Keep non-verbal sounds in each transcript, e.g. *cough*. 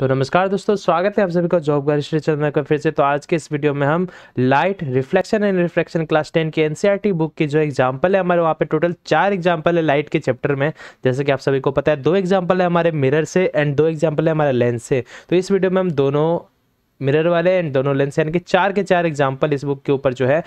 तो नमस्कार दोस्तों स्वागत है आप सभी का जॉब गारी श्री का फिर से तो आज के इस वीडियो में हम light reflection and reflection class ten की एनसीईआरटी e बुक की जो एग्जांपल है हमारे वहाँ पे टोटल चार एग्जांपल है लाइट के चैप्टर में जैसे कि आप सभी को पता है दो एग्जाम्पल है हमारे मिरर से एंड दो एग्जाम्पल है हमारे लेंस से तो इस वीडियो में हम दोनों मिरर वाले एंड दोनों लेंस यानी कि चार के चार एग्जाम्पल इस बुक के ऊपर जो है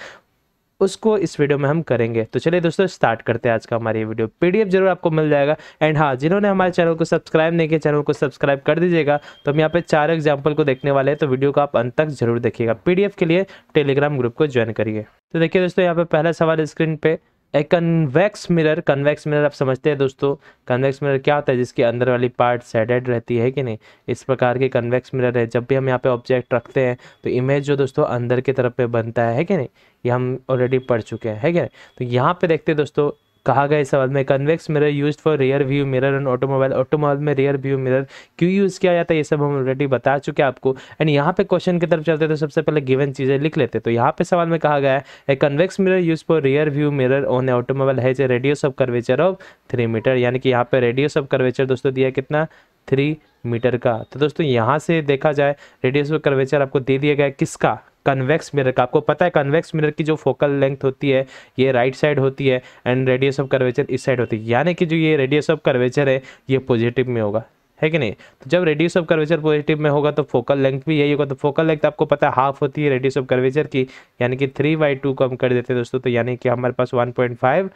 उसको इस वीडियो में हम करेंगे तो चलिए दोस्तों स्टार्ट करते हैं आज का हमारी वीडियो पीडीएफ जरूर आपको मिल जाएगा एंड हाँ जिन्होंने हमारे चैनल को सब्सक्राइब नहीं किया चैनल को सब्सक्राइब कर दीजिएगा तो हम यहाँ पे चार एग्जाम्पल को देखने वाले हैं तो वीडियो को आप अंत तक जरूर देखिएगा पीडीएफ के लिए टेलीग्राम ग्रुप को ज्वाइन करिए तो देखिए दोस्तों यहाँ पे पहला सवाल स्क्रीन पे a convex mirror convex mirror आप समझते हैं दोस्तों कन्वेक्स मिरर क्या होता है जिसके अंदर वाली पार्ट सेडेड रहती है कि नहीं इस प्रकार के कन्वेक्स मिरर है जब भी हम यहाँ पे ऑब्जेक्ट रखते हैं तो इमेज जो दोस्तों अंदर की तरफ पे बनता है, है कि नहीं ये हम ऑलरेडी पढ़ चुके हैं है क्या तो यहाँ पे देखते हैं दोस्तों कहा गया इस सवाल में convex mirror used for rear view mirror and automobile automobile में रियर व्यू मिरर क्यों यूज़ किया जाता है ये सब हम ऑलरेडी बता चुके हैं आपको एंड यहाँ पे क्वेश्चन की तरफ चलते तो सबसे पहले गिवन चीज़ें लिख लेते तो यहाँ पे सवाल में कहा गया है convex mirror use for rear view mirror on automobile है radius of curvature of three metre यानी कि यहाँ पे रेडियस ऑफ कर्वेचर दोस्तों दिया कितना थ्री मीटर का तो दोस्तों यहाँ से देखा जाए रेडियस ऑफ कर्वेचर आपको दे दिया गया है किसका कन्वेक्स मिरर का आपको पता है कन्वेक्स मिरर की जो फोकल लेंथ होती है ये राइट साइड होती है एंड रेडियस ऑफ कर्वेचर इस साइड होती है यानी कि जो ये रेडियस ऑफ कर्वेचर है ये पॉजिटिव में होगा है कि नहीं तो जब रेडियस ऑफ कर्वेचर पॉजिटिव में होगा तो फोकल लेंथ भी यही होगा तो फोकल लेंथ आपको पता है हाफ होती है रेडियस ऑफ कर्वेचर की यानी कि थ्री बाई टू को हम कर देते हैं दोस्तों तो यानी कि हमारे पास वन पॉइंट फाइव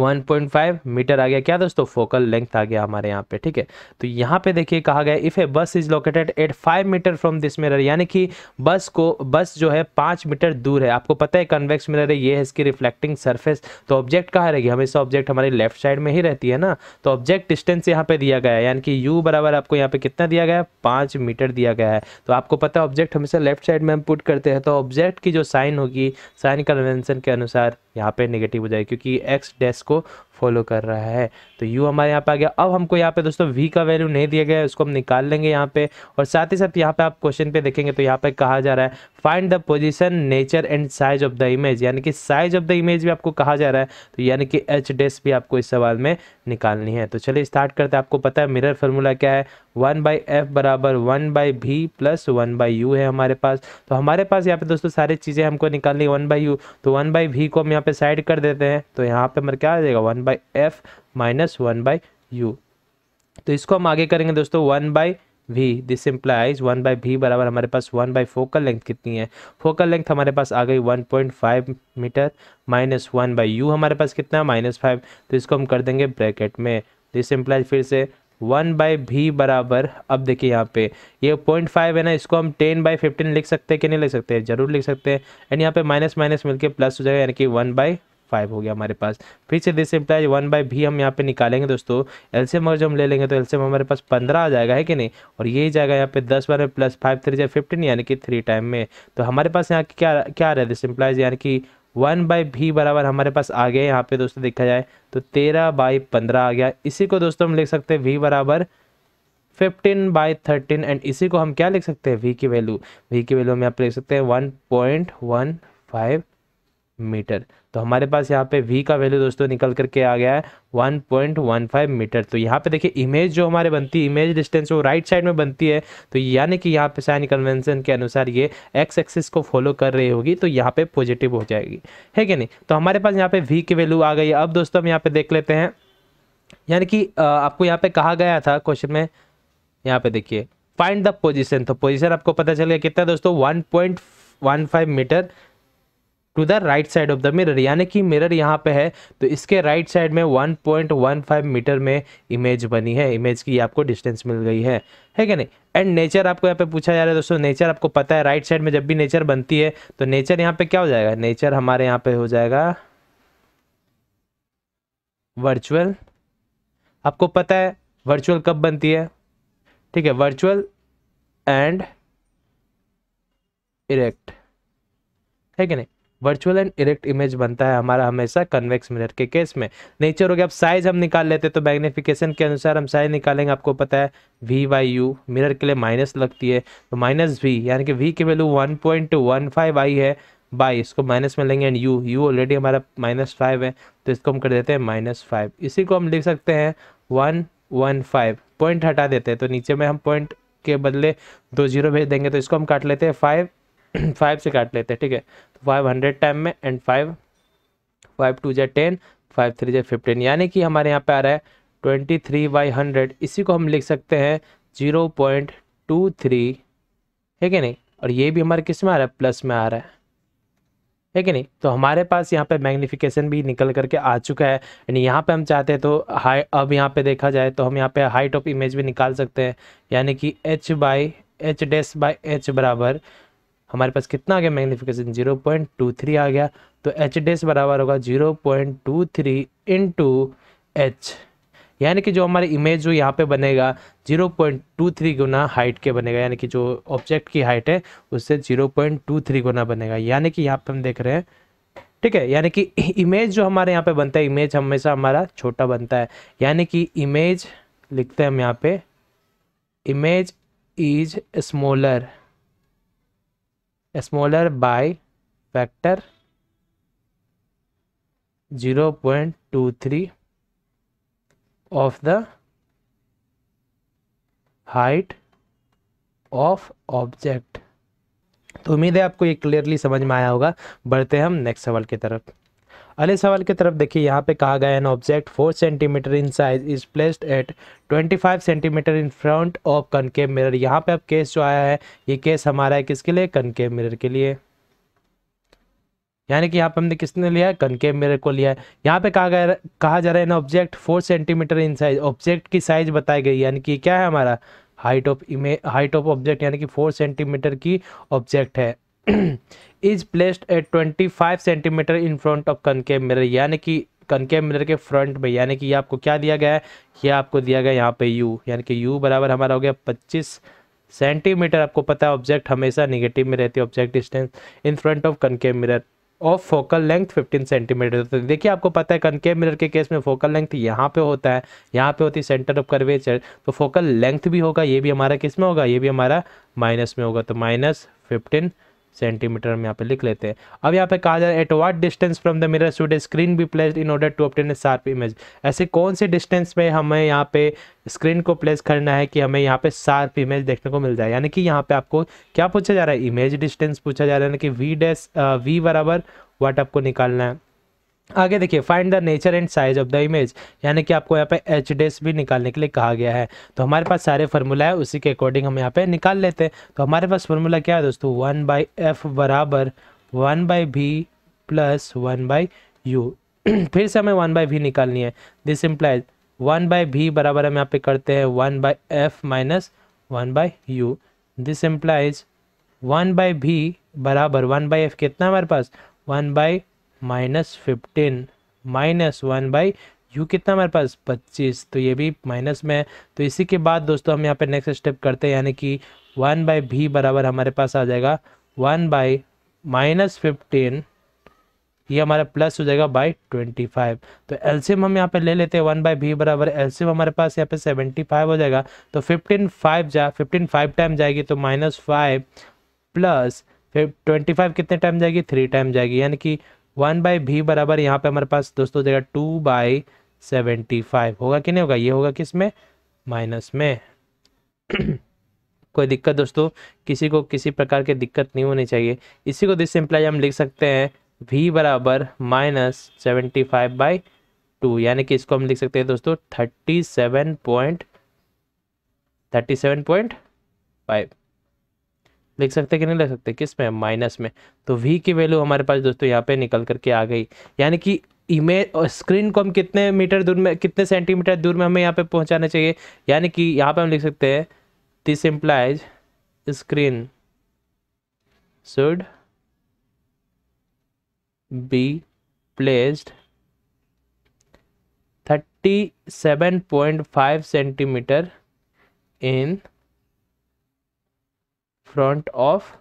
1.5 मीटर आ गया क्या दोस्तों फोकल लेंथ आ गया हमारे यहाँ पे ठीक है तो यहाँ पे देखिए कहा गया if a bus is located at 5 मीटर फ्रॉम दिस मिरर यानी कि बस को बस जो है 5 मीटर दूर है आपको पता है कन्वेक्स मिरर है ये है इसकी रिफ्लेक्टिंग सरफेस तो ऑब्जेक्ट कहाँ रहेगी हमेशा ऑब्जेक्ट हमारी लेफ्ट साइड में ही रहती है ना तो ऑब्जेक्ट डिस्टेंस यहाँ पे दिया गया है यानी कि यू बराबर आपको यहाँ पे कितना दिया गया है पाँच मीटर दिया गया है तो आपको पता है ऑब्जेक्ट हमेशा लेफ्ट साइड में हम पुट करते हैं तो ऑब्जेक्ट की जो साइन होगी साइन कन्वेंशन के अनुसार यहाँ पे नेगेटिव हो जाएगी क्योंकि एक्स डेस्क 가지고 फॉलो कर रहा है तो यू हमारे यहाँ पे आ गया अब हमको यहाँ पे दोस्तों वी का वैल्यू नहीं दिया गया है उसको हम निकाल लेंगे यहाँ पे और साथ ही साथ यहाँ पे आप क्वेश्चन पे देखेंगे तो यहाँ पे कहा जा रहा है find the position nature and size of the image यानी कि साइज ऑफ द इमेज भी आपको कहा जा रहा है तो यानी कि एच डेस भी आपको इस सवाल में निकालनी है तो चलिए स्टार्ट करते हैं आपको पता है मिरर फार्मूला क्या है वन बाई एफ बराबर one by V plus one by U है हमारे पास तो हमारे पास यहाँ पे दोस्तों सारी चीज़ें हमको निकालनी वन बाई यू तो वन बाई भी को हम यहाँ पे साइड कर देते हैं तो यहाँ पे हमारे क्या आ जाएगा one by F minus one by you तो इसको हम आगे करेंगे दोस्तों one by V this implies one by we बराबर हमारे पास वन बाई फोकल लेंथ कितनी है फोकल लेंथ हमारे पास आ गई one point five metre minus one by U हमारे पास कितना है माइनस फाइव तो इसको हम कर देंगे ब्रैकेट में दिस इम्प्लाइज फिर से वन बाई वी बराबर अब देखिए यहाँ पे ये पॉइंट फाइव है ना इसको हम टेन बाई फिफ्टीन लिख सकते हैं कि नहीं लिख सकते जरूर लिख सकते हैं एंड यहाँ पे माइनस माइनस मिलके प्लस हो जाएगा यानी कि वन बाई फाइव हो गया हमारे पास फिर से दिस इम्प्लाइज वन बाई भी हम यहाँ पे निकालेंगे दोस्तों एल्सियम अगर जो हम ले लेंगे तो एल्सियम हमारे पास पंद्रह आ जाएगा है कि नहीं और यही जाएगा यहाँ पे दस बार में प्लस फाइव थ्री जाए फिफ्टीन यानी कि थ्री टाइम में तो हमारे पास यहाँ क्या क्या रहा है दिस इम्प्लाइज यानी कि वन बाई भी बराबर हमारे पास आ गया यहाँ पे दोस्तों देखा जाए तो तेरह बाई पंद्रह आ गया इसी को दोस्तों हम लिख सकते हैं वी बराबर फिफ्टीन बाई थर्टीन एंड इसी को हम क्या लिख सकते हैं वी की वैल्यू वी की वैल्यू हम यहाँ पे लिख सकते हैं one point one five metre तो हमारे पास यहाँ पे वी का वैल्यू दोस्तों निकल करके आ गया है 1.15 मीटर तो यहाँ पे देखिए इमेज जो हमारे बनती है इमेज डिस्टेंस वो राइट साइड में बनती है तो यानी कि यहाँ पे साइन कन्वेंशन के अनुसार ये एक्स एक्सिस को फॉलो कर रही होगी तो यहाँ पे पॉजिटिव हो जाएगी है कि नहीं तो हमारे पास यहाँ पे वी की वैल्यू आ गई अब दोस्तों हम यहाँ पे देख लेते हैं यानी कि आपको यहाँ पे कहा गया था क्वेश्चन में यहाँ पे देखिए फाइंड द पोजिशन तो पोजिशन आपको पता चल गया कितना दोस्तों one one five metre to the right side of the mirror यानी कि मिरर यहाँ पे है तो इसके राइट साइड में 1.15 मीटर में इमेज बनी है इमेज की आपको डिस्टेंस मिल गई है है क्या नहीं एंड नेचर आपको यहाँ पे पूछा जा रहा है दोस्तों नेचर आपको पता है राइट साइड में जब भी नेचर बनती है तो नेचर यहाँ पे क्या हो जाएगा नेचर हमारे यहाँ पे हो जाएगा वर्चुअल आपको पता है वर्चुअल कब बनती है ठीक है वर्चुअल एंड इरेक्ट है कि नहीं वर्चुअल एंड इरेक्ट इमेज बनता है हमारा हमेशा कन्वेक्स मिरर के केस में नेचर हो गया अब साइज हम निकाल लेते तो मैग्निफिकेशन के अनुसार हम साइज निकालेंगे आपको पता है वी बाई यू मिरर के लिए माइनस लगती है तो माइनस वी यानी कि वी की value one point one five आई है बाई इसको माइनस में लेंगे एंड यू यू ऑलरेडी हमारा माइनस फाइव है तो इसको हम कर देते हैं माइनस फाइव इसी को हम लिख सकते हैं वन वन फाइव पॉइंट हटा देते हैं तो नीचे में हम पॉइंट के बदले दो जीरो भेज देंगे तो इसको हम काट लेते हैं फाइव फाइव *clears throat* से काट लेते हैं ठीक है तो फाइव हंड्रेड टाइम में एंड फाइव फाइव टू जै टेन फाइव थ्री जै फिफ्टीन यानी कि हमारे यहाँ पे आ रहा है ट्वेंटी थ्री बाई हंड्रेड इसी को हम लिख सकते हैं जीरो पॉइंट टू थ्री है कि नहीं और ये भी हमारे किस में आ रहा है प्लस में आ रहा है है कि नहीं तो हमारे पास यहाँ पे मैग्निफिकेशन भी निकल करके आ चुका है यानी यहाँ पे हम चाहते हैं तो हाई अब यहाँ पे देखा जाए तो हम यहाँ पे हाइट ऑफ इमेज भी निकाल सकते हैं यानी कि H by H dash by H बराबर हमारे पास कितना आ गया magnification zero point two three आ गया तो एच डेस बराबर होगा zero point two three into H यानी कि जो हमारी इमेज जो यहाँ पे बनेगा 0.23 गुना हाइट के बनेगा यानी कि जो ऑब्जेक्ट की हाइट है उससे 0.23 गुना बनेगा यानी कि यहाँ पे हम देख रहे हैं ठीक है यानी कि इमेज जो हमारे यहाँ पे बनता है इमेज हमेशा हमारा छोटा बनता है यानी कि इमेज लिखते हैं हम यहाँ पे image is smaller zero point two 0.23 of the height of object तो उम्मीद है आपको ये क्लियरली समझ में आया होगा बढ़ते हैं हम नेक्स्ट सवाल की तरफ अगले सवाल की तरफ देखिए यहाँ पे कहा गया है an object four centimetre in size is placed at 25 centimetre in front of concave mirror यहाँ पे अब केस जो आया है ये केस हमारा है किसके लिए कनकेव मिरर के लिए यानी कि यहाँ पे हमने किसने लिया है कनकेव मिरर को लिया है यहाँ पे कहा गया कहा जा रहा है ना object four centimetre in size object की साइज बताई गई यानी कि क्या है हमारा height of image height of object यानी कि फोर सेंटीमीटर की ऑब्जेक्ट है is placed at twenty five centimetre in front of concave mirror यानी कि कनके मिरर के फ्रंट में यानी कि ये आपको क्या दिया गया है ये आपको दिया गया यहाँ पे यू यानी कि यू बराबर हमारा हो गया पच्चीस सेंटीमीटर आपको पता है ऑब्जेक्ट हमेशा निगेटिव में रहती है object distance in front of concave mirror of focal length 15 centimetre तो देखिए आपको पता है कनके मिरर के केस में फोकल लेंथ यहाँ पे होता है यहाँ पे होती है सेंटर ऑफ कर्वेचर तो फोकल लेंथ भी होगा ये भी हमारा किस में होगा ये भी हमारा माइनस में होगा तो माइनस फिफ्टीन सेंटीमीटर में यहाँ पे लिख लेते हैं अब यहाँ पे कहा जा रहा है at what distance from the mirror should screen be placed in order to obtain a sharp image ऐसे कौन से डिस्टेंस में हमें यहाँ पे स्क्रीन को प्लेस करना है कि हमें यहाँ पे शार्प इमेज देखने को मिल जाए यानी कि यहाँ पे आपको क्या पूछा जा रहा है इमेज डिस्टेंस पूछा जा रहा है यानी कि वी डैस वी बराबर वाट आपको निकालना है आगे देखिए find the nature and size of the image यानी कि आपको यहाँ पे एच डेस भी निकालने के लिए कहा गया है तो हमारे पास सारे फार्मूला है उसी के अकॉर्डिंग हम यहाँ पे निकाल लेते हैं तो हमारे पास फार्मूला क्या है दोस्तों वन बाई एफ बराबर one by V plus one by U फिर से हमें वन बाई भी निकालनी है this implies one by V बराबर हम यहाँ पे करते हैं one by F minus one by U this implies one by V बराबर वन बाई एफ कितना हमारे पास one by minus fifteen minus one by U कितना हमारे पास पच्चीस तो ये भी माइनस में है तो इसी के बाद दोस्तों हम यहाँ पे नेक्स्ट स्टेप करते हैं यानी कि वन बाई भी बराबर हमारे पास आ जाएगा वन बाई माइनस फिफ्टीन ये हमारा प्लस हो जाएगा बाई ट्वेंटी फाइव तो एल्सियम हम यहाँ पे ले लेते हैं वन बाई भी बराबर एल्सियम हमारे पास यहाँ पे सेवेंटी फाइव हो जाएगा तो फिफ्टीन फाइव जा फिफ्टीन फाइव टाइम जाएगी तो minus five plus twenty five कितने टाइम जाएगी थ्री टाइम जाएगी यानी कि वन बाई भी बराबर यहाँ पे हमारे पास दोस्तों जगह टू बाई सेवेंटी फाइव होगा कि नहीं होगा ये होगा किस में माइनस में *clears throat* कोई दिक्कत दोस्तों किसी को किसी प्रकार की दिक्कत नहीं होनी चाहिए इसी को दिस सिंप्लाई हम लिख सकते हैं वी बराबर minus seventy five by two यानी कि इसको हम लिख सकते हैं दोस्तों thirty seven point thirty seven point five लिख सकते कि नहीं लिख सकते किस में माइनस में तो वी की वैल्यू हमारे पास दोस्तों यहाँ पे निकल करके आ गई यानी कि इमेज स्क्रीन को हम कितने मीटर दूर में कितने सेंटीमीटर दूर में हमें यहाँ पे पहुँचाना चाहिए यानी कि यहाँ पे हम लिख सकते हैं this implies screen should be placed thirty seven point five centimetre in front of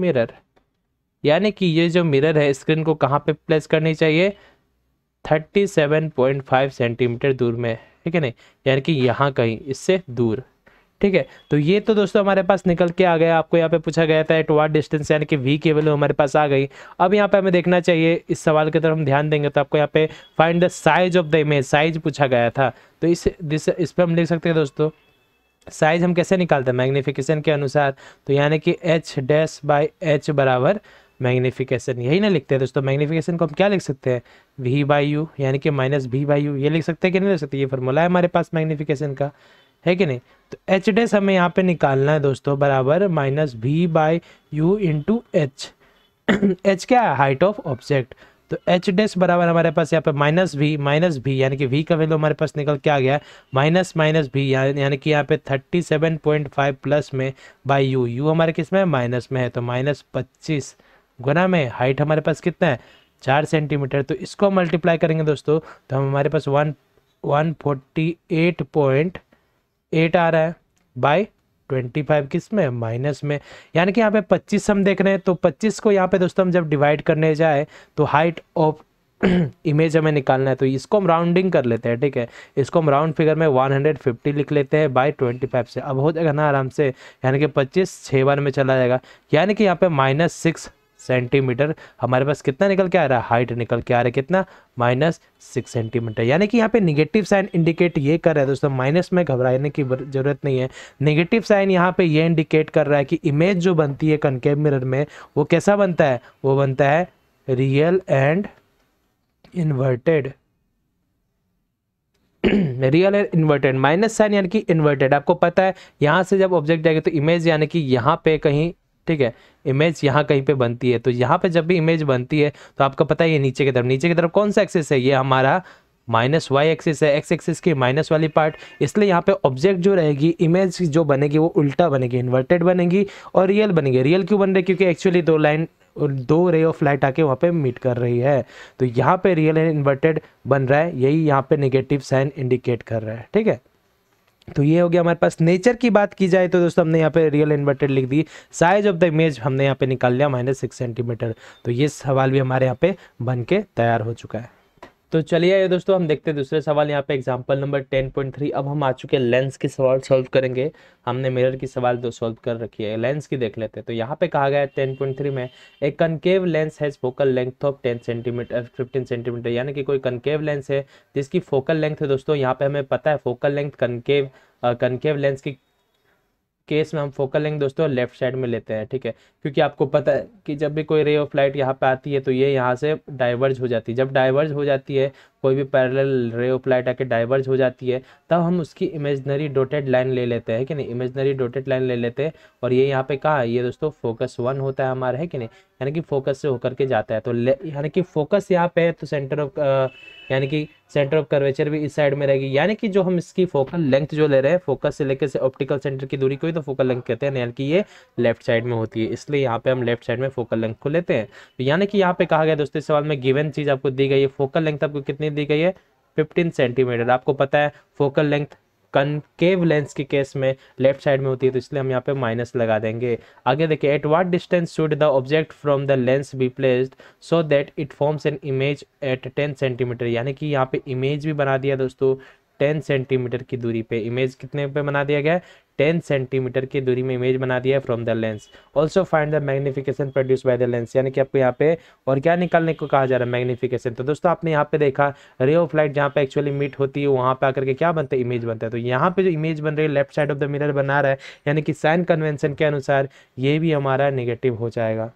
mirror यानी कि ये जो मिरर है स्क्रीन को कहाँ पे प्लेस करनी चाहिए 37.5 सेंटीमीटर दूर में ठीक है नहीं यानी कि यहाँ कहीं इससे दूर ठीक है तो ये तो दोस्तों हमारे पास निकल के आ गया आपको यहाँ पे पूछा गया था एट वाट डिस्टेंस यानी कि वी की वैल्यू हमारे पास आ गई अब यहाँ पे हमें देखना चाहिए इस सवाल की तरफ हम ध्यान देंगे तो आपको यहाँ पे find the size of the image size पूछा गया था तो इस दिस इस पर हम लिख सकते हैं दोस्तों साइज हम कैसे निकालते हैं मैग्निफिकेशन के अनुसार तो यानी कि एच डैश बाई एच बराबर मैग्निफिकेशन यही ना लिखते हैं दोस्तों मैग्निफिकेशन को हम क्या लिख सकते हैं वी बाई यू यानी कि माइनस वी बाई यू ये लिख सकते हैं कि नहीं लिख सकते ये फॉर्मूला है हमारे पास मैग्नीफिकेशन का है कि नहीं तो एच डैश हमें यहाँ पे निकालना है दोस्तों बराबर minus v by u into h h क्या है हाइट ऑफ ऑब्जेक्ट तो एच डेस बराबर हमारे पास यहाँ पे माइनस भी माइनस भी यानी कि वी का वैल्यू हमारे पास निकल के आ गया माइनस माइनस भी यानी कि यहाँ पे thirty seven point five plus में बाई यू यू हमारे किस में माइनस में है तो माइनस पच्चीस गुना में हाइट हमारे पास कितना है चार सेंटीमीटर तो इसको मल्टीप्लाई करेंगे दोस्तों तो हम हमारे पास one one forty eight point eight आ रहा है बाई ट्वेंटी फाइव किस में माइनस में यानी कि यहाँ पे पच्चीस हम देख रहे हैं तो पच्चीस को यहाँ पे दोस्तों हम जब डिवाइड करने जाए तो हाइट ऑफ इमेज हमें निकालना है तो इसको हम राउंडिंग कर लेते हैं ठीक है इसको हम राउंड फिगर में 150 लिख लेते हैं बाय 25 से अब हो जाएगा ना आराम से यानी कि 25 छः बार में चला जाएगा यानी कि यहाँ पे माइनस सिक्स सेंटीमीटर हमारे पास कितना निकल के आ रहा है हाइट निकल के आ रहा है कितना माइनस सिक्स सेंटीमीटर यानी कि यहाँ पे नेगेटिव साइन इंडिकेट ये कर रहा है दोस्तों माइनस में घबराने की जरूरत नहीं है निगेटिव साइन यहाँ पे ये इंडिकेट कर रहा है कि इमेज जो बनती है कनकेव मिरर में वो कैसा बनता है वो बनता है real and inverted real and inverted minus sign यानी कि इन्वर्टेड आपको पता है यहाँ से जब ऑब्जेक्ट जाएगा तो इमेज यानी कि यहाँ पे कहीं ठीक है इमेज यहाँ कहीं पे बनती है तो यहाँ पे जब भी इमेज बनती है तो आपको पता है ये नीचे की तरफ नीचे की तरफ कौन सा एक्सेस है ये हमारा माइनस वाई एक्सिस है एक्स एक्सिस की माइनस वाली पार्ट इसलिए यहाँ पे ऑब्जेक्ट जो रहेगी इमेज जो बनेगी वो उल्टा बनेगी इन्वर्टेड बनेगी और रियल बनेगी रियल क्यों बन रही है क्योंकि एक्चुअली दो लाइन दो रे ऑफ लाइट आके वहाँ पे मीट कर रही है तो यहाँ पे रियल एंड इन्वर्टेड बन रहा है यही यहाँ पे नेगेटिव साइन इंडिकेट कर रहा है ठीक है तो ये हो गया हमारे पास नेचर की बात की जाए तो दोस्तों हमने यहाँ पे रियल इन्वर्टेड लिख दी साइज ऑफ द इमेज हमने यहाँ पे निकाल लिया माइनस सिक्स सेंटीमीटर तो ये सवाल भी हमारे यहाँ पे बन के तैयार हो चुका है तो चलिए आइए दोस्तों हम देखते हैं दूसरे सवाल यहाँ पे example number ten point three अब हम आ चुके हैं लेंस की सवाल सॉल्व करेंगे हमने मिरर की सवाल दो सॉल्व कर रखी है लेंस की देख लेते हैं तो यहाँ पे कहा गया है टेन पॉइंट थ्री में एक concave lens has focal length of ten centimetre fifteen centimetre यानी कि कोई कनकेव लेंस है जिसकी फोकल लेंथ है दोस्तों यहाँ पे हमें पता है focal length concave concave lens की केस में हम फोकल लेंगे दोस्तों लेफ्ट साइड में लेते हैं ठीक है क्योंकि आपको पता है कि जब भी कोई रे ऑफ लाइट यहाँ पे आती है तो ये यह यहाँ से डाइवर्ज हो जाती है जब डाइवर्ज हो जाती है कोई भी पैरेलल रे ऑफ लाइट आके डाइवर्ज हो जाती है तब हम उसकी इमेजनरी डोटेड लाइन ले लेते हैं कि नहीं इमेजनरी डोटेड लाइन ले लेते हैं और ये यहाँ पे कहाँ है ये दोस्तों फोकस वन होता है हमारा है कि नहीं यानी कि फोकस से होकर के जाता है तो यानी कि फोकस यहाँ पे है तो सेंटर ऑफ यानी कि सेंटर ऑफ कर्वेचर भी इस साइड में रहेगी यानी कि जो हम इसकी फोकल लेंथ जो ले रहे हैं फोकस से लेकर से ऑप्टिकल सेंटर की दूरी को ही तो फोकल लेंथ कहते हैं यानी कि ये लेफ्ट साइड में होती है इसलिए यहाँ पे हम लेफ्ट साइड में फोकल लेंथ को लेते हैं तो यानी कि यहाँ पे कहा गया दोस्तों इस सवाल में गिवन चीज़ आपको दी गई है फोकल लेंथ आपको कितनी दी गई है 15 सेंटीमीटर आपको पता है फोकल लेंथ कनकेव लेंस के केस में लेफ्ट साइड में होती है तो इसलिए हम यहाँ पे माइनस लगा देंगे आगे देखिए at what distance should the object from the lens be placed so that it forms an image at ten centimetre यानी कि यहाँ पे इमेज भी बना दिया दोस्तों 10 सेंटीमीटर की दूरी पे इमेज कितने पे बना दिया गया है 10 सेंटीमीटर की दूरी में इमेज बना दिया है from the lens also find the magnification produce by the lens यानी कि आपको यहाँ पे और क्या निकालने को कहा जा रहा है मैग्निफिकेशन तो दोस्तों आपने यहाँ पे देखा रे ऑफ लाइट जहाँ पे एक्चुअली मीट होती है वहाँ पे आकर के क्या बनता है इमेज बनता है तो यहाँ पे जो इमेज बन रही है left side of the mirror बना रहा है यानी कि साइन कन्वेंशन के अनुसार ये भी हमारा निगेटिव हो जाएगा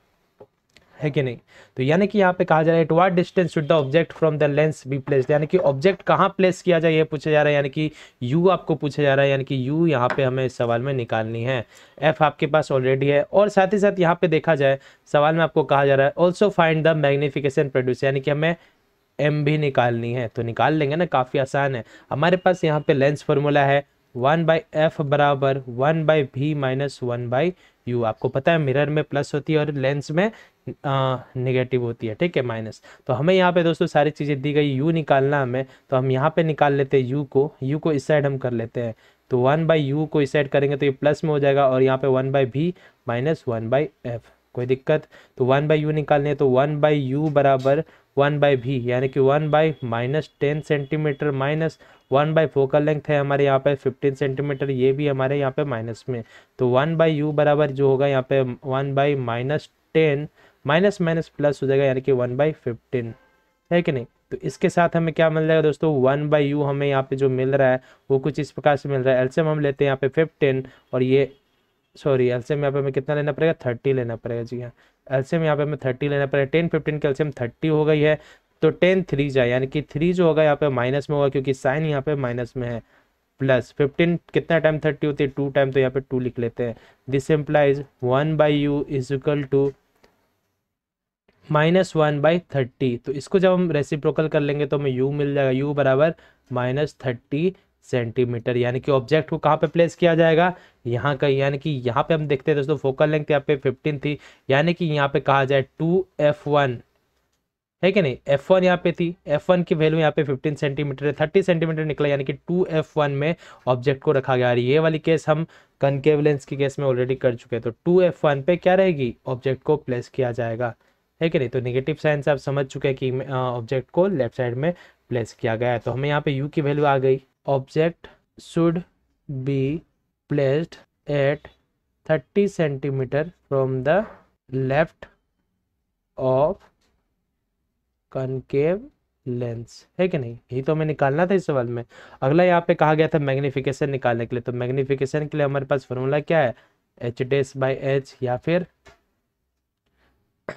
है कि नहीं तो यानी कि यहाँ पे कहा जा रहा है at what distance should the object from the lens be place यानी कि ऑब्जेक्ट कहाँ प्लेस किया जाए ये पूछा जा रहा है यानी कि यू आपको पूछा जा रहा है यानी कि यू यहाँ पे हमें इस सवाल में निकालनी है एफ आपके पास ऑलरेडी है और साथ ही साथ यहाँ पे देखा जाए सवाल में आपको कहा जा रहा है also find the magnification produce यानी कि हमें एम भी निकालनी है तो निकाल लेंगे ना काफ़ी आसान है हमारे पास यहाँ पे लेंस फॉर्मूला है वन बाई एफ बराबर one by v minus one by u आपको पता है मिरर में प्लस होती है और लेंस में निगेटिव होती है ठीक है माइनस तो हमें यहाँ पे दोस्तों सारी चीज़ें दी गई यू निकालना हमें तो हम यहाँ पे निकाल लेते हैं यू को यू को इस साइड हम कर लेते हैं तो वन बाई यू को इस साइड करेंगे तो ये प्लस में हो जाएगा और यहाँ पे one by v minus one by f कोई दिक्कत तो वन बाई यू निकालने तो वन बाई यू बराबर वन बाय भी यानी कि one by minus ten centimetre minus one by focal length है हमारे यहाँ पे फिफ्टीन सेंटीमीटर ये भी हमारे यहाँ पे माइनस में तो वन बाई यू बराबर जो होगा यहाँ पे one by minus ten minus minus plus हो जाएगा यानी कि वन बाई फिफ्टीन है कि नहीं तो इसके साथ हमें क्या मिल जाएगा दोस्तों वन बाई यू हमें यहाँ पे जो मिल रहा है वो कुछ इस प्रकार से मिल रहा है एल्सियम हम लेते हैं यहाँ पे फिफ्टीन और ये सॉरी एल्सियम यहाँ पे हमें कितना लेना पड़ेगा थर्टी लेना पड़ेगा जी हाँ एल्शियम यहाँ पे हमें थर्टी लेना पड़ेगा टेन फिफ्टीन की एल्शियम थर्टी हो गई है तो टेन थ्री जाए यानी कि थ्री जो होगा यहाँ पे माइनस में होगा क्योंकि साइन यहाँ पे माइनस में है प्लस फिफ्टीन कितना टाइम थर्टी होती है टू टाइम तो यहाँ पे टू लिख लेते हैं this implies one by u is equal to minus one by thirty तो इसको जब हम रेसिप्रोकल कर लेंगे तो हमें यू मिल जाएगा यू बराबर माइनस थर्टी सेंटीमीटर यानी कि ऑब्जेक्ट को कहाँ पे प्लेस किया जाएगा यहाँ का यानी कि यहाँ पे हम देखते हैं दोस्तों फोकल लेंथ यहाँ पे फिफ्टीन थी यानी कि यहाँ पे कहा जाए टू एफ वन है कि नहीं एफ वन यहाँ पे थी एफ वन की वैल्यू यहाँ पे फिफ्टीन सेंटीमीटर है थर्टी सेंटीमीटर निकला यानी कि टू एफ वन में ऑब्जेक्ट को रखा गया और ये वाली केस हम कनकेवलेंस की केस में ऑलरेडी कर चुके हैं तो टू एफ वन पे क्या रहेगी ऑब्जेक्ट को प्लेस किया जाएगा है कि नहीं तो निगेटिव साइंस आप समझ चुके हैं कि ऑब्जेक्ट को लेफ्ट साइड में प्लेस किया गया है तो हमें यहाँ पे यू की वैल्यू आ गई object should be placed at 30 centimetre from the left of concave lens है कि नहीं यही तो हमें निकालना था इस सवाल में अगला यहाँ पे कहा गया था मैग्निफिकेशन निकालने के लिए तो मैग्निफिकेशन के लिए हमारे पास फॉर्मूला क्या है एच डेस बाई एच या फिर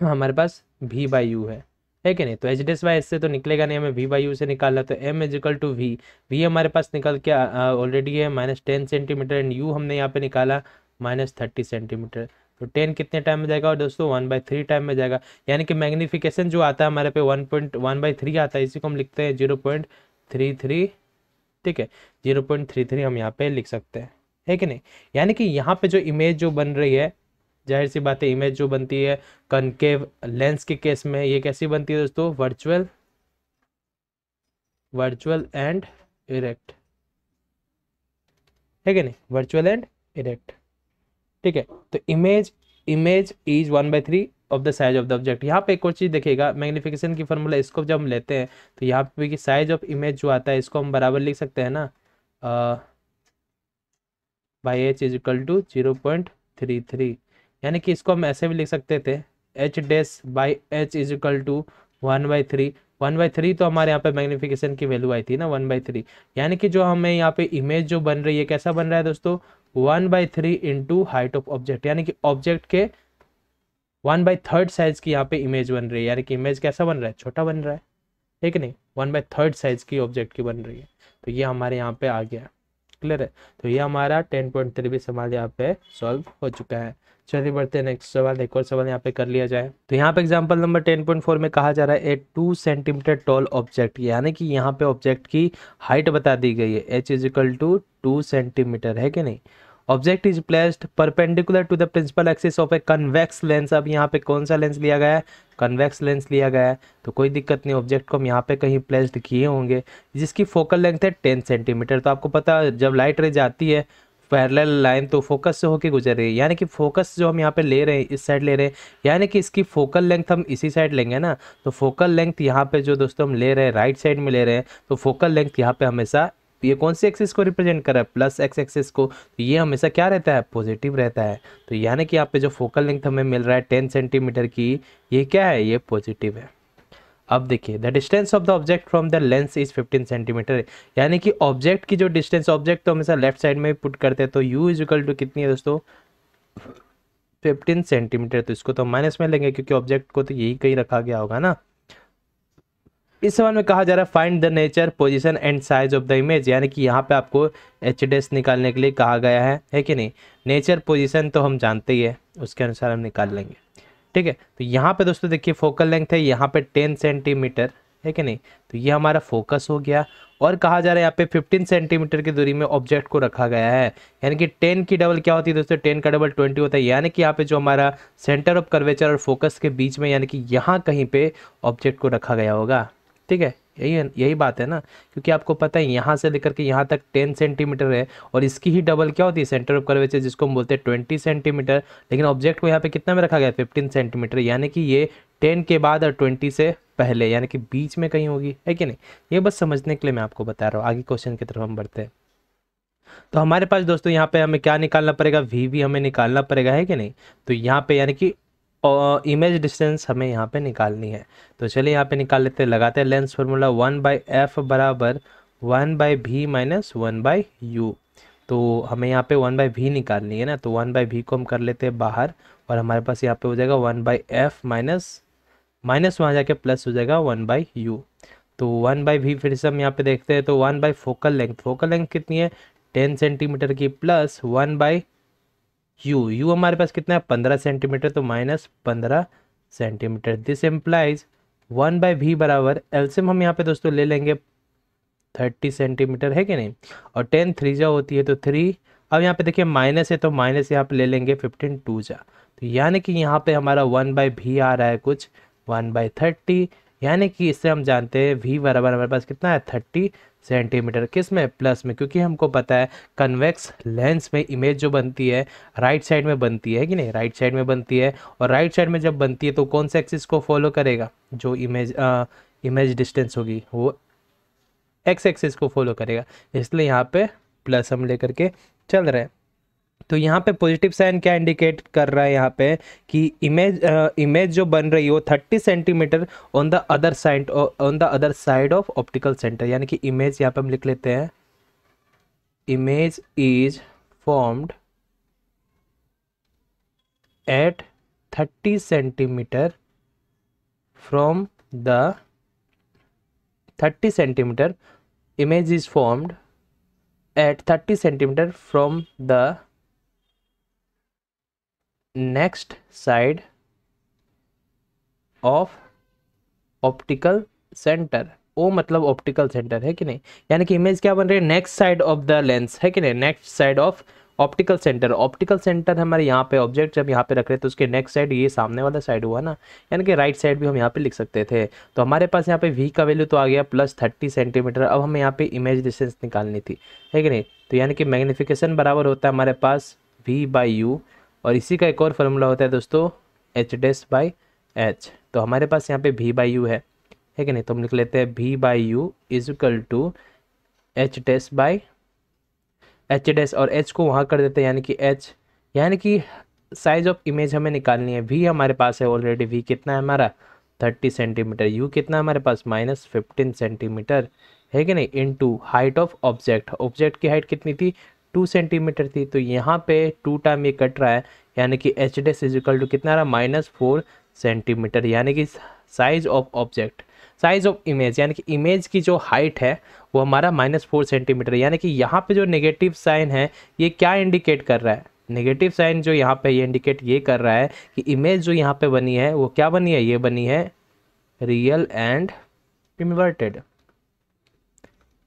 हमारे पास भी बाई यू है है कि नहीं तो एच एस वाई एस से तो निकलेगा नहीं हमें वी बाई यू से निकालना तो m is equal to v v हमारे पास निकल के ऑलरेडी है minus ten centimetre and u हमने यहाँ पे निकाला माइनस थर्टी सेंटीमीटर तो टेन कितने टाइम में जाएगा और दोस्तों वन बाई थ्री टाइम में जाएगा यानी कि मैग्निफिकेशन जो आता है हमारे पे one point one by three आता है इसी को हम लिखते हैं जीरो पॉइंट थ्री थ्री ठीक है जीरो पॉइंट थ्री थ्री हम यहाँ पे लिख सकते हैं है कि नहीं यानी कि यहाँ पे जो इमेज जो बन रही है जाहिर सी बात है इमेज जो बनती है कनकेव लेंस के केस में ये कैसी बनती है दोस्तों वर्चुअल वर्चुअल एंड इरेक्ट है कि नहीं वर्चुअल एंड इरेक्ट ठीक है तो image image is one by three of the size of the object यहाँ पे एक और चीज़ देखिएगा मैग्निफिकेशन की फॉर्मूला इसको जब हम लेते हैं तो यहाँ पे भी साइज ऑफ इमेज जो आता है इसको हम बराबर लिख सकते हैं ना by h is equal to zero point three three यानी कि इसको हम ऐसे भी लिख सकते थे h dash by h is equal to one by three one by three तो हमारे यहाँ पे मैग्निफिकेशन की वैल्यू आई थी ना वन बाई थ्री यानी कि जो हमें यहाँ पे इमेज जो बन रही है कैसा बन रहा है दोस्तों one by three into height of object यानी कि ऑब्जेक्ट के वन बाई थर्ड साइज की यहाँ पे इमेज बन रही है यानी कि इमेज कैसा बन रहा है छोटा बन रहा है ठीक नहीं वन बाई थर्ड साइज की ऑब्जेक्ट की बन रही है तो ये हमारे यहाँ पे आ गया क्लियर है तो ये हमारा टेन पॉइंट थ्री भी हमारे यहाँ पे सॉल्व हो चुका है चलिए बढ़ते हैं नेक्स्ट सवाल एक और सवाल यहाँ पे कर लिया जाए तो यहाँ पे example number ten point four में कहा जा रहा है a two centimetre tall object यानी कि यहाँ पे ऑब्जेक्ट की हाइट बता दी गई है h is equal to two centimetre है कि नहीं object is placed perpendicular to the principal axis of a convex lens अब यहाँ पे कौन सा लेंस लिया गया है कन्वेक्स लेंस लिया गया है तो कोई दिक्कत नहीं ऑब्जेक्ट को हम यहाँ पे कहीं प्लेस्ड किए होंगे जिसकी फोकल लेंथ है टेन सेंटीमीटर तो आपको पता है जब लाइट रे जाती है पैरेलल लाइन तो फोकस से होके गुजर रही है यानी कि फोकस जो हम यहाँ पे ले रहे हैं इस साइड ले रहे हैं यानी कि इसकी फोकल लेंथ हम इसी साइड लेंगे ना तो फोकल लेंथ यहाँ पे जो दोस्तों हम ले रहे हैं राइट साइड में ले रहे हैं तो फोकल लेंथ यहाँ पे हमेशा ये कौन सी एक्सिस को रिप्रेजेंट कर रहा है प्लस एक्स एक्सिस को तो ये हमेशा क्या रहता है पॉजिटिव रहता है तो यानी कि यहाँ पे जो फोकल लेंथ हमें मिल रहा है टेन सेंटीमीटर की ये क्या है ये पॉजिटिव है अब देखिए the distance of the object from the lens is 15 centimetre यानी कि ऑब्जेक्ट की जो डिस्टेंस ऑब्जेक्ट तो हमेशा लेफ्ट साइड में पुट करते हैं तो यू इज इक्वल टू कितनी है दोस्तों 15 सेंटीमीटर तो इसको तो माइनस में लेंगे क्योंकि ऑब्जेक्ट को तो यही कहीं रखा गया होगा ना इस सवाल में कहा जा रहा है find the nature position and size of the image यानी कि यहाँ पे आपको एच डेस निकालने के लिए कहा गया है है कि नहीं नेचर पोजिशन तो हम जानते ही है उसके अनुसार हम निकाल लेंगे ठीक है तो यहाँ पे दोस्तों देखिए फोकल लेंथ है यहाँ पे टेन सेंटीमीटर है कि नहीं तो ये हमारा फोकस हो गया और कहा जा रहा है यहाँ पे 15 सेंटीमीटर की दूरी में ऑब्जेक्ट को रखा गया है यानी कि 10 की डबल क्या होती है दोस्तों 10 का डबल 20 होता है यानी कि यहाँ पे जो हमारा सेंटर ऑफ कर्वेचर और फोकस के बीच में यानी कि यहाँ कहीं पर ऑब्जेक्ट को रखा गया होगा ठीक है यही यही बात है ना क्योंकि आपको पता है यहाँ से लेकर के यहाँ तक टेन सेंटीमीटर है और इसकी ही डबल क्या होती है सेंटर ऑफ कर्वेचर जिसको हम बोलते हैं ट्वेंटी सेंटीमीटर लेकिन ऑब्जेक्ट को यहाँ पे कितना में रखा गया फिफ्टीन सेंटीमीटर यानी कि ये टेन के बाद और ट्वेंटी से पहले यानी कि बीच में कहीं होगी है कि नहीं ये बस समझने के लिए मैं आपको बता रहा हूँ आगे क्वेश्चन की तरफ हम बढ़ते हैं तो हमारे पास दोस्तों यहाँ पे हमें क्या निकालना पड़ेगा वी भी हमें निकालना पड़ेगा है कि नहीं तो यहाँ पे यानी कि और इमेज डिस्टेंस हमें यहाँ पे निकालनी है तो चलिए यहाँ पे निकाल लेते हैं लगाते हैं lens formula one by F बराबर one by v minus one by you तो हमें यहाँ पे वन बाई भी निकालनी है ना तो वन बाई भी को हम कर लेते हैं बाहर और हमारे पास यहाँ पे हो जाएगा one by F minus minus वहाँ जाके प्लस हो जाएगा वन बाई यू तो वन बाई भी फिर से हम यहाँ पे देखते हैं तो one by focal length focal length कितनी है टेन सेंटीमीटर की plus one by u u हमारे पास कितना है पंद्रह सेंटीमीटर तो माइनस पंद्रह centimetre this implies one by we बराबर एल्सियम हम यहाँ पे दोस्तों ले लेंगे थर्टी सेंटीमीटर है कि नहीं और टेन थ्री जा होती है तो थ्री अब यहाँ पे देखिए माइनस है तो माइनस यहाँ पे ले लेंगे फिफ्टीन टू जा तो यानी कि यहाँ पे हमारा वन बाई भी आ रहा है कुछ वन बाई थर्टी यानी कि इससे हम जानते हैं वी बराबर हमारे पास कितना है थर्टी सेंटीमीटर किस में प्लस में क्योंकि हमको पता है कन्वेक्स लेंस में इमेज जो बनती है राइट साइड में बनती है कि नहीं राइट साइड में बनती है और राइट साइड में जब बनती है तो कौन से एक्सिस को फॉलो करेगा जो इमेज आ, इमेज डिस्टेंस होगी वो एक्स एक्सिस को फॉलो करेगा इसलिए यहाँ पे प्लस हम लेकर के चल रहे हैं तो यहाँ पे पॉजिटिव साइन क्या इंडिकेट कर रहा है यहाँ पे कि इमेज इमेज जो बन रही है वो 30 centimetre on the other side on the other side of optical centre यानी कि इमेज यहाँ पे हम लिख लेते हैं image is formed at 30 centimetre from the 30 centimetre image is formed at 30 centimetre from the next side of optical centre O मतलब optical centre है कि नहीं यानी कि इमेज क्या बन रही है next side of the lens है कि नहीं next side of optical centre optical centre हमारे यहाँ पे ऑब्जेक्ट जब यहाँ पे रख रहे थे तो उसके नेक्स्ट साइड ये सामने वाला साइड हुआ ना यानी कि राइट साइड भी हम यहाँ पे लिख सकते थे तो हमारे पास यहाँ पे वी का वैल्यू तो आ गया प्लस थर्टी सेंटीमीटर अब हमें यहाँ पे इमेज डिस्टेंस निकालनी थी है कि नहीं तो यानी कि मैग्निफिकेशन बराबर होता है हमारे पास वी बाई यू और इसी का एक और फार्मूला होता है दोस्तों एच डेस बाई एच तो हमारे पास यहाँ पे भी बाई यू है है कि नहीं तो हम लिख लेते हैं v by u is equal to h dash by H dash और एच को वहाँ कर देते हैं यानी कि एच यानी कि साइज ऑफ इमेज हमें निकालनी है वी हमारे पास है ऑलरेडी वी कितना है हमारा थर्टी सेंटीमीटर यू कितना हमारे पास माइनस फिफ्टीन सेंटीमीटर है कि नहीं into height of object object की हाइट कितनी थी टू सेंटीमीटर थी तो यहाँ पे टू टाइम ये कट रहा है यानी कि एच डेस इक्वल टू कितना रहा माइनस फोर सेंटीमीटर यानी कि size of object size of image यानी कि इमेज की जो हाइट है वो हमारा माइनस फोर सेंटीमीटर यानी कि यहाँ पे जो नेगेटिव साइन है ये क्या इंडिकेट कर रहा है नेगेटिव साइन जो यहाँ पे ये इंडिकेट ये कर रहा है कि इमेज जो यहाँ पे बनी है वो क्या बनी है ये बनी है रियल एंड इन्वर्टेड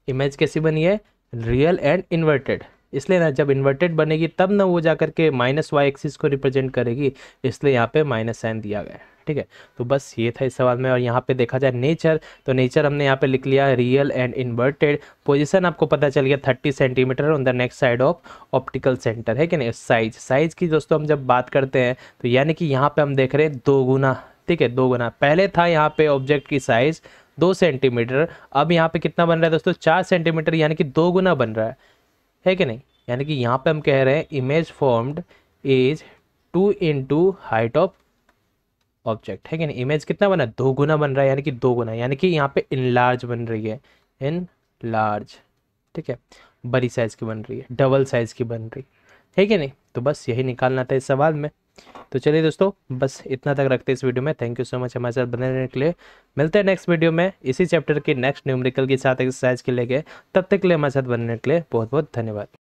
इमेज कैसी बनी है रियल एंड इन्वर्टेड इसलिए ना जब इन्वर्टेड बनेगी तब ना वो जा करके माइनस वाई एक्सिस को रिप्रेजेंट करेगी इसलिए यहाँ पे माइनस साइन दिया गया है ठीक है तो बस ये था इस सवाल में और यहाँ पे देखा जाए नेचर तो नेचर हमने यहाँ पे लिख लिया रियल एंड इन्वर्टेड पोजीशन आपको पता चल गया thirty centimetre on the next side of optical centre है कि नहीं साइज साइज की दोस्तों हम जब बात करते हैं तो यानी कि यहाँ पे हम देख रहे हैं दो गुना ठीक है दो गुना पहले था यहाँ पे ऑब्जेक्ट की साइज दो सेंटीमीटर अब यहाँ पे कितना बन रहा है दोस्तों चार सेंटीमीटर यानी कि दो गुना बन रहा है है कि नहीं यानी कि यहाँ पे हम कह रहे हैं image formed is two into height of object है कि नहीं इमेज कितना बना दो गुना बन रहा है यानी कि दो गुना यानी कि यहाँ पे इन लार्ज बन रही है इन लार्ज ठीक है बड़ी साइज़ की बन रही है डबल साइज़ की बन रही है ठीक है नहीं तो बस यही निकालना था इस सवाल में तो चलिए दोस्तों बस इतना तक रखते हैं इस वीडियो में थैंक यू सो मच हमारे साथ बने रहने के लिए मिलते हैं नेक्स्ट वीडियो में इसी चैप्टर के नेक्स्ट न्यूमरिकल के साथ एक्सरसाइज के लिए तब तक के लिए हमारे साथ बनने के लिए बहुत बहुत धन्यवाद